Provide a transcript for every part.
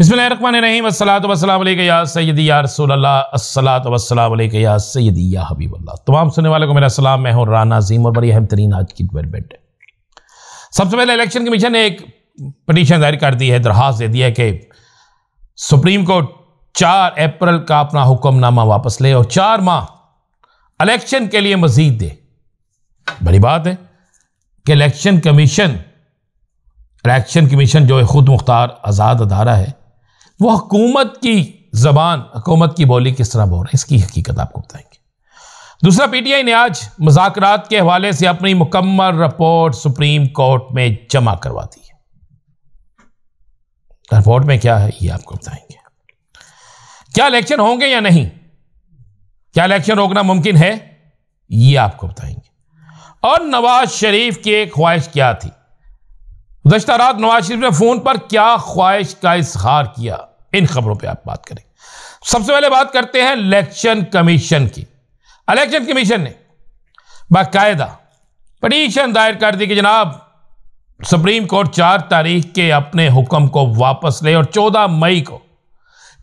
तमाम सुनने वाले को मेरा सलाम मैं हूँ राना अजीम और बड़ी अहम तरीन आज की डेवलपमेंट है सबसे पहले इलेक्शन कमीशन ने एक पटिशन दायर कर दी है दरख्वास्त दे दी है कि सुप्रीम कोर्ट चार अप्रैल का अपना हुक्मनामा वापस ले और चार माह इलेक्शन के लिए मजीद दे बड़ी बात है कि इलेक्शन कमीशन इलेक्शन कमीशन जो खुद मुख्तार आज़ाद अदारा है वो हुकूमत की ज़बान हुकूमत की बोली किस तरह बोल रहे हैं इसकी हकीकत आपको बताएंगे दूसरा पीटीआई ने आज मुजात के हवाले से अपनी मुकम्मल रिपोर्ट सुप्रीम कोर्ट में जमा करवा दी है रिपोर्ट में क्या है ये आपको बताएंगे क्या इलेक्शन होंगे या नहीं क्या इलेक्शन रोकना मुमकिन है ये आपको बताएंगे और नवाज शरीफ की एक ख्वाहिश क्या थी गुजशत रात नवाज शरीफ ने फ़ोन पर क्या ख्वाहिश का इजहार किया इन खबरों पे आप बात करें सबसे पहले बात करते हैं इलेक्शन कमीशन की इलेक्शन कमीशन ने बाकायदा पटीशन दायर कर दी कि जनाब सुप्रीम कोर्ट चार तारीख के अपने हुक्म को वापस ले और चौदह मई को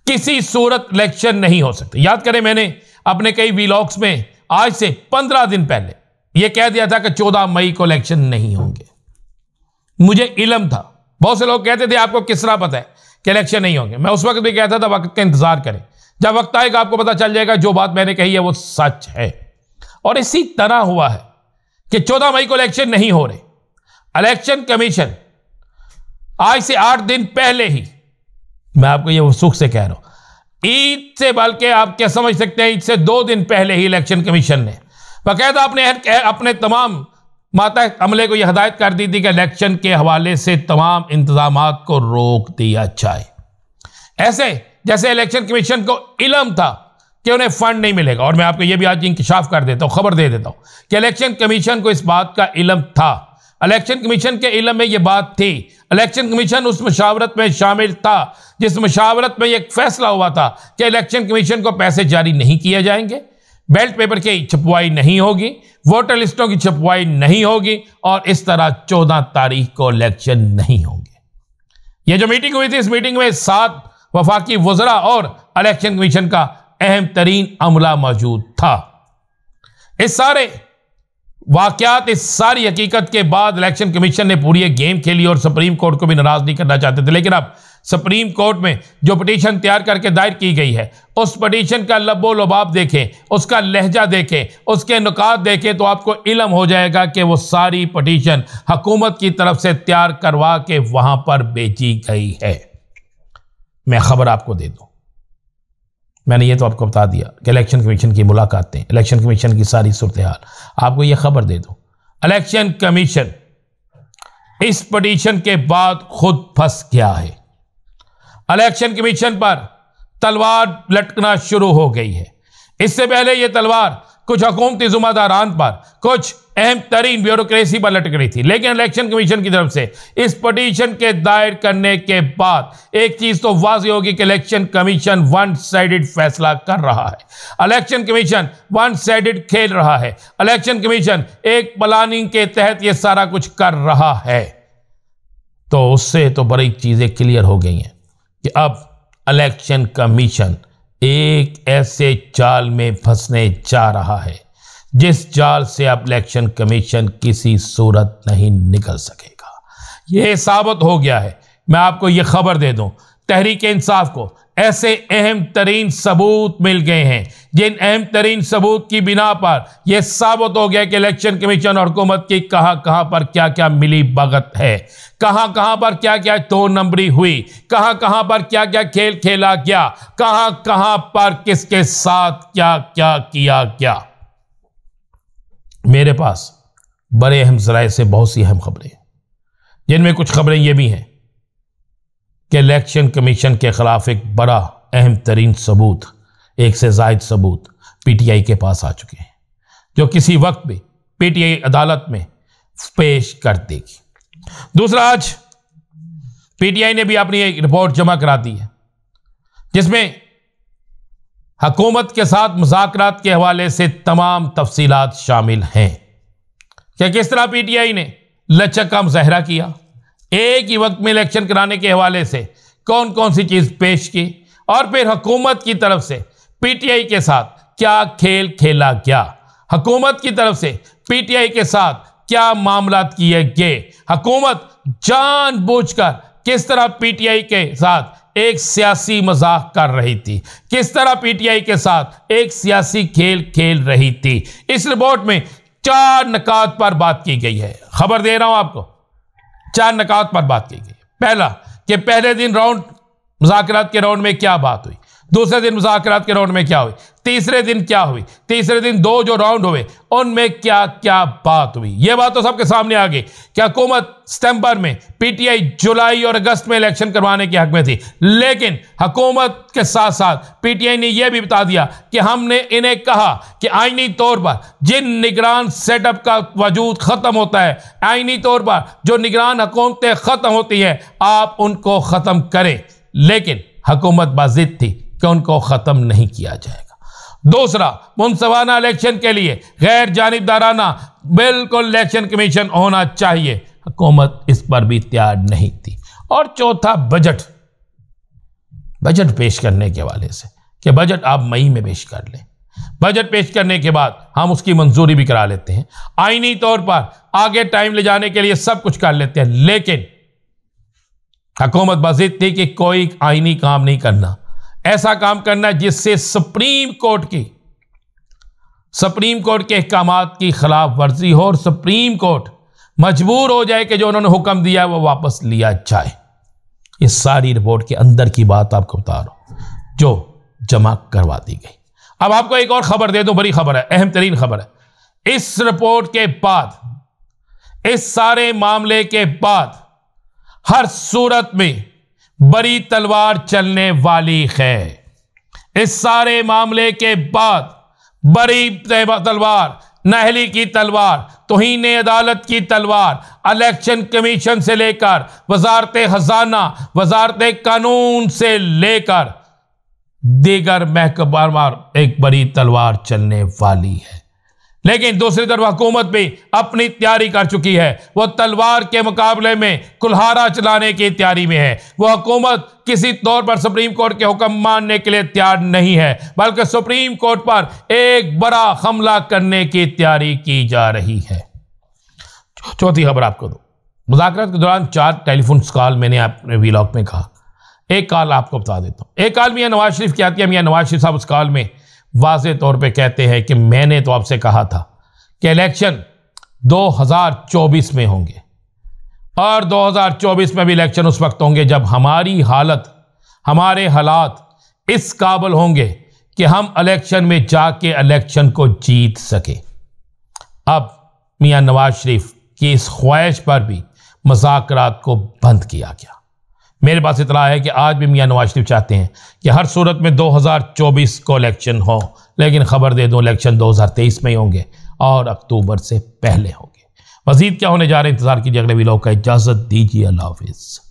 किसी सूरत इलेक्शन नहीं हो सकते याद करें मैंने अपने कई वीलॉग्स में आज से पंद्रह दिन पहले यह कह दिया था कि चौदह मई को इलेक्शन नहीं होंगे मुझे इलम था बहुत से लोग कहते थे आपको किसरा पता है कि इलेक्शन नहीं होंगे मैं उस वक्त भी कहता था वक्त का इंतजार करें जब वक्त आएगा आपको पता चल जाएगा जो बात मैंने कही है वो सच है और इसी तरह हुआ है कि 14 मई को इलेक्शन नहीं हो रहे इलेक्शन कमीशन आज से आठ दिन पहले ही मैं आपको यह सुख से कह रहा हूं ईद से बल्कि आप क्या समझ सकते हैं ईद से दो दिन पहले ही इलेक्शन कमीशन ने बाकायदा अपने अपने तमाम माता अमले को यह हदायत कर दी थी कि इलेक्शन के हवाले से तमाम इंतजाम को रोक दिया जाए ऐसे जैसे इलेक्शन कमीशन को इलम था कि उन्हें फंड नहीं मिलेगा और मैं आपको यह भी आज इंकशाफ कर देता हूँ खबर दे देता हूँ कि इलेक्शन कमीशन को इस बात का इलम था इलेक्शन कमीशन के इलम में ये बात थी इलेक्शन कमीशन उस मशावरत में शामिल था जिस मशावरत में एक फैसला हुआ था कि इलेक्शन कमीशन को पैसे जारी नहीं किए जाएंगे बेल्ट पेपर की छपवाई नहीं होगी वोटर लिस्टों की छपवाई नहीं होगी और इस तरह चौदह तारीख को इलेक्शन नहीं होंगे यह जो मीटिंग हुई थी इस मीटिंग में सात वफाकी वजरा और इलेक्शन कमीशन का अहम तरीन अमला मौजूद था इस सारे वाकत इस सारी हकीकत के बाद इलेक्शन कमीशन ने पूरी एक गेम खेली और सुप्रीम कोर्ट को भी नाराज़ नहीं करना चाहते थे लेकिन अब सुप्रीम कोर्ट में जो पटिशन तैयार करके दायर की गई है उस पटिशन का लबो लबाब देखें उसका लहजा देखें उसके नुकात देखें तो आपको इलम हो जाएगा कि वो सारी पटिशन हकूमत की तरफ से तैयार करवा के वहां पर बेची गई है मैं खबर आपको दे दूँ मैंने ये तो आपको बता दिया कि इलेक्शन कमीशन की मुलाकातें इलेक्शन कमीशन की सारी सूरत हाल आपको ये खबर दे दो इलेक्शन कमीशन इस पटिशन के बाद खुद फंस गया है इलेक्शन कमीशन पर तलवार लटकना शुरू हो गई है इससे पहले ये तलवार कुछ हकूमती जुम्मेदारान पर कुछ अहम तरीन ब्यूरोक्रेसी पर लटक रही थी लेकिन इलेक्शन कमीशन की तरफ से इस पटिशन के दायर करने के बाद एक चीज तो वाजी होगी कि इलेक्शन कमीशन वन साइडेड फैसला कर रहा है इलेक्शन कमीशन वन साइडेड खेल रहा है इलेक्शन कमीशन एक प्लानिंग के तहत ये सारा कुछ कर रहा है तो उससे तो बड़ी चीज़ें क्लियर हो गई हैं कि अब इलेक्शन कमीशन एक ऐसे चाल में फंसने जा रहा है जिस चाल से अब इलेक्शन कमीशन किसी सूरत नहीं निकल सकेगा यह साबित हो गया है मैं आपको यह खबर दे दूं तहरीक इंसाफ को ऐसे अहम तरीन सबूत मिल गए हैं जिन अहम तरीन सबूत की बिना पर यह साबित हो गया कि इलेक्शन कमीशन और हुकूमत की कहां कहां पर क्या क्या मिली भगत है कहां कहां पर क्या क्या दो नंबरी हुई कहां कहां पर क्या क्या खेल खेला गया कहां कहां पर किसके साथ क्या क्या किया गया मेरे पास बड़े अहम जराये से बहुत सी अहम खबरें जिनमें कुछ खबरें यह भी हैं कि इलेक्शन कमीशन के ख़िलाफ़ एक बड़ा अहम तरीन सबूत एक से जायद सबूत पीटीआई के पास आ चुके हैं जो किसी वक्त भी पीटीआई अदालत में पेश कर देगी दूसरा आज पीटीआई ने भी अपनी एक रिपोर्ट जमा करा दी है जिसमें हकूमत के साथ मुजात के हवाले से तमाम तफसीलात शामिल हैं क्या किस तरह पीटीआई ने लचक का मुजाहरा किया एक ही वक्त में इलेक्शन कराने के हवाले से कौन कौन सी चीज़ पेश की और फिर हुकूमत की तरफ से पीटीआई के साथ क्या खेल खेला गया हकूमत की तरफ से पीटीआई के साथ क्या मामला किए गए बूझ जानबूझकर किस तरह पीटीआई के साथ एक सियासी मजाक कर रही थी किस तरह पीटीआई के साथ एक सियासी खेल खेल रही थी इस रिपोर्ट में चार नकात पर बात की गई है खबर दे रहा हूं आपको चार नकात पर बात की गई पहला कि पहले दिन राउंड मुजाकर के राउंड में क्या बात हुई दूसरे दिन मुजाकर के राउंड में क्या हुई तीसरे दिन क्या हुई तीसरे दिन दो जो राउंड हुए उनमें क्या क्या बात हुई यह बात तो सबके सामने आ गई कि हुकूमत सितंबर में पीटीआई जुलाई और अगस्त में इलेक्शन करवाने के हक में थी लेकिन हुकूमत के साथ साथ पीटीआई ने यह भी बता दिया कि हमने इन्हें कहा कि आइनी तौर पर जिन निगरान सेटअप का वजूद ख़त्म होता है आइनी तौर पर जो निगरान हुकूमतें ख़त्म होती हैं आप उनको ख़त्म करें लेकिन हकूमत बाजिद थी कि उनको ख़त्म नहीं किया जाएगा दूसरा मुनसवाना इलेक्शन के लिए गैर जानबदाराना बिल्कुल इलेक्शन कमीशन होना चाहिए हुकूमत इस पर भी तैयार नहीं थी और चौथा बजट बजट पेश करने के हवाले से कि बजट आप मई में पेश कर लें बजट पेश करने के बाद हम उसकी मंजूरी भी करा लेते हैं आईनी तौर पर आगे टाइम ले जाने के लिए सब कुछ कर लेते हैं लेकिन हकूमत मजिद थी कि कोई आईनी काम नहीं करना ऐसा काम करना जिससे सुप्रीम कोर्ट की सुप्रीम कोर्ट के अहकाम की खिलाफ वर्जी हो और सुप्रीम कोर्ट मजबूर हो जाए कि जो उन्होंने हुक्म दिया वो वापस लिया जाए इस सारी रिपोर्ट के अंदर की बात आपको बता रहा हूं जो जमा करवा दी गई अब आपको एक और खबर दे दो बड़ी खबर है अहम तरीन खबर है इस रिपोर्ट के बाद इस सारे मामले के बाद हर सूरत में बड़ी तलवार चलने वाली है इस सारे मामले के बाद बड़ी तलवार नहली की तलवार तोहन अदालत की तलवार इलेक्शन कमीशन से लेकर वजारत खजाना वजारत कानून से लेकर दीगर महकबार एक बड़ी तलवार चलने वाली है लेकिन दूसरी तरफ हुकूमत भी अपनी तैयारी कर चुकी है वह तलवार के मुकाबले में कुल्हारा चलाने की तैयारी में है वह हुकूमत किसी तौर पर सुप्रीम कोर्ट के हुक्म मानने के लिए तैयार नहीं है बल्कि सुप्रीम कोर्ट पर एक बड़ा हमला करने की तैयारी की जा रही है चौथी खबर आपको दो मुजाकर के दौरान चार टेलीफोन कॉल मैंने अपने वीलॉग में कहा एक कॉल आपको बता देता हूँ एक कॉल मियाँ नवाज शरीफ की आती है मियाँ नवाज शरीफ साहब उस कॉल में वाज तौर पे कहते हैं कि मैंने तो आपसे कहा था कि इलेक्शन 2024 में होंगे और 2024 में भी इलेक्शन उस वक्त होंगे जब हमारी हालत हमारे हालात इस काबल होंगे कि हम इलेक्शन में जाके इलेक्शन को जीत सके अब मियां नवाज शरीफ की इस ख्वाहिश पर भी मजाक को बंद किया गया मेरे पास इतना है कि आज भी मियाँ नवाज शरीफ चाहते हैं कि हर सूरत में 2024 को इलेक्शन हो लेकिन ख़बर दे दो इलेक्शन 2023 में ही होंगे और अक्टूबर से पहले होंगे मज़ीद क्या होने जा रहे हैं इंतज़ार कीजिए अगले भी का इजाज़त दीजिए अल्लाह हाफिज़